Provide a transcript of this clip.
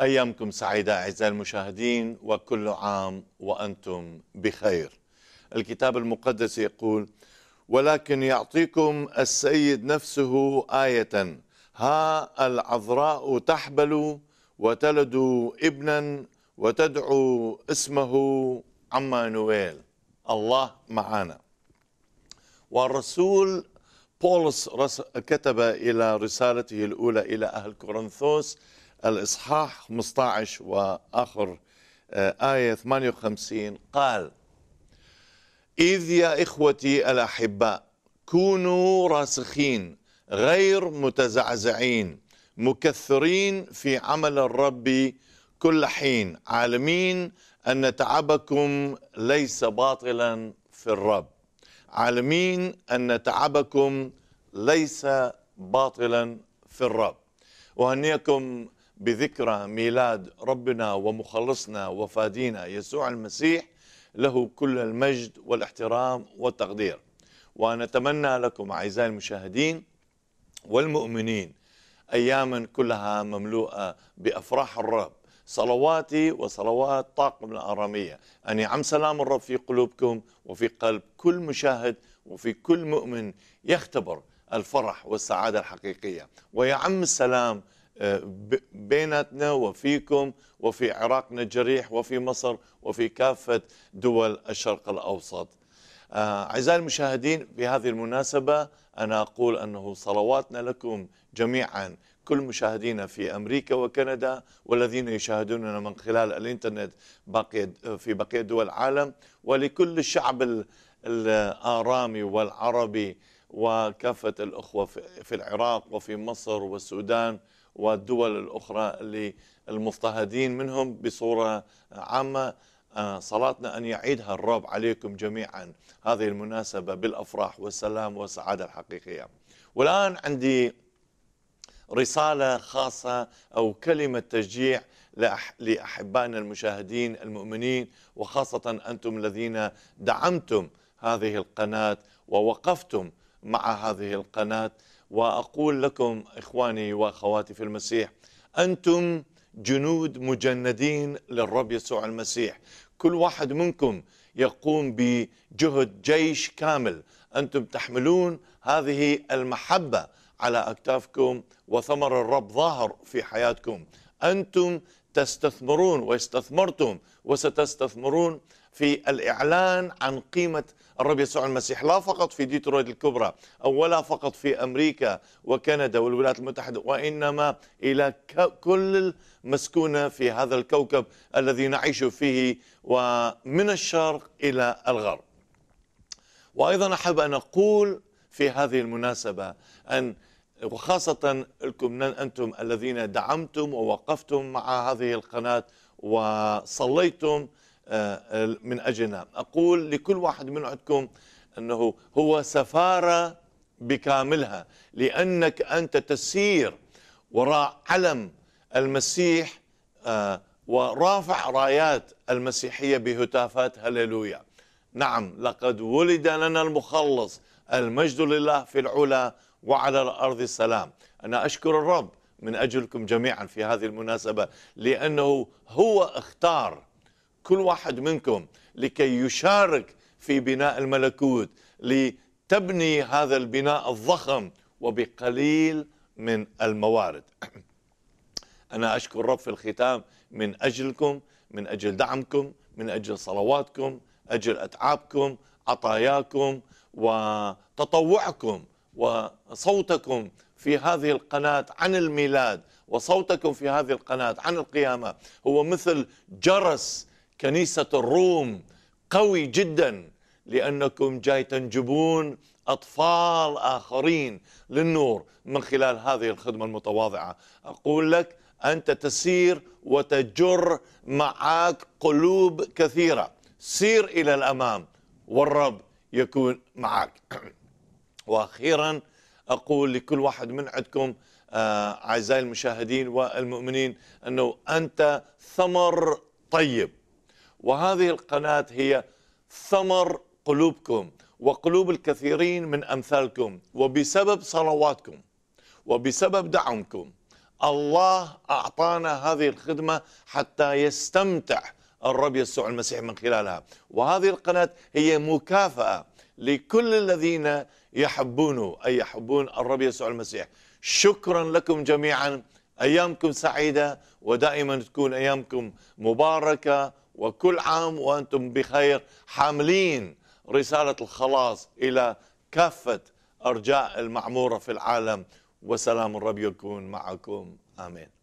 أيامكم سعيدة أعزائي المشاهدين وكل عام وأنتم بخير الكتاب المقدس يقول ولكن يعطيكم السيد نفسه آية ها العذراء تحبل وتلد ابنا وتدعو اسمه عمانويل الله معنا والرسول بولس كتب إلى رسالته الأولى إلى أهل كورنثوس الإصحاح 15 وآخر آه، آية 58 قال إذ يا إخوتي الأحباء كونوا راسخين غير متزعزعين مكثرين في عمل الرب كل حين عالمين أن تعبكم ليس باطلا في الرب عالمين أن تعبكم ليس باطلا في الرب وهنيكم بذكرى ميلاد ربنا ومخلصنا وفادينا يسوع المسيح له كل المجد والاحترام والتقدير ونتمنى لكم أعزائي المشاهدين والمؤمنين أياما كلها مملوءة بأفراح الرب صلواتي وصلوات طاقم الآرامية أن يعم سلام الرب في قلوبكم وفي قلب كل مشاهد وفي كل مؤمن يختبر الفرح والسعادة الحقيقية ويعم السلام آه، بيناتنا وفيكم وفي عراقنا الجريح وفي مصر وفي كافة دول الشرق الأوسط آه، أعزائي المشاهدين بهذه المناسبة أنا أقول أنه صلواتنا لكم جميعا كل مشاهدينا في أمريكا وكندا والذين يشاهدوننا من خلال الإنترنت باقي في بقية دول العالم ولكل الشعب الآرامي والعربي وكافة الأخوة في العراق وفي مصر والسودان والدول الأخرى للمضطهدين منهم بصورة عامة آه، صلاتنا أن يعيدها الرب عليكم جميعا هذه المناسبة بالأفراح والسلام والسعادة الحقيقية والآن عندي رسالة خاصة أو كلمة تشجيع لأحبائنا المشاهدين المؤمنين وخاصة أنتم الذين دعمتم هذه القناة ووقفتم مع هذه القناة واقول لكم اخواني واخواتي في المسيح انتم جنود مجندين للرب يسوع المسيح كل واحد منكم يقوم بجهد جيش كامل انتم تحملون هذه المحبه على اكتافكم وثمر الرب ظاهر في حياتكم انتم تستثمرون واستثمرتم وستستثمرون في الإعلان عن قيمة الرب يسوع المسيح لا فقط في ديترويت الكبرى أو ولا فقط في أمريكا وكندا والولايات المتحدة وإنما إلى كل المسكونة في هذا الكوكب الذي نعيش فيه ومن الشرق إلى الغرب وأيضا أحب أن أقول في هذه المناسبة أن وخاصة لكم أنتم الذين دعمتم ووقفتم مع هذه القناة وصليتم آه، من أجلنا أقول لكل واحد من عندكم أنه هو سفارة بكاملها لأنك أنت تسير وراء علم المسيح آه، ورافع رايات المسيحية بهتافات هللويا نعم لقد ولد لنا المخلص المجد لله في العلا وعلى الأرض السلام أنا أشكر الرب من أجلكم جميعا في هذه المناسبة لأنه هو اختار كل واحد منكم لكي يشارك في بناء الملكوت لتبني هذا البناء الضخم وبقليل من الموارد أنا أشكر الرب في الختام من أجلكم من أجل دعمكم من أجل صلواتكم أجل أتعابكم عطاياكم وتطوعكم وصوتكم في هذه القناة عن الميلاد وصوتكم في هذه القناة عن القيامة هو مثل جرس كنيسة الروم قوي جدا لأنكم جاي تنجبون أطفال آخرين للنور من خلال هذه الخدمة المتواضعة أقول لك أنت تسير وتجر معك قلوب كثيرة سير إلى الأمام والرب يكون معك وأخيرا أقول لكل واحد من عندكم آه، أعزائي المشاهدين والمؤمنين أنه أنت ثمر طيب وهذه القناة هي ثمر قلوبكم وقلوب الكثيرين من أمثالكم وبسبب صلواتكم وبسبب دعمكم الله أعطانا هذه الخدمة حتى يستمتع الرب يسوع المسيح من خلالها وهذه القناة هي مكافأة لكل الذين يحبونه أي يحبون الرب يسوع المسيح شكرا لكم جميعا أيامكم سعيدة ودائما تكون أيامكم مباركة وكل عام وأنتم بخير حاملين رسالة الخلاص إلى كافة أرجاء المعمورة في العالم وسلام الرب يكون معكم آمين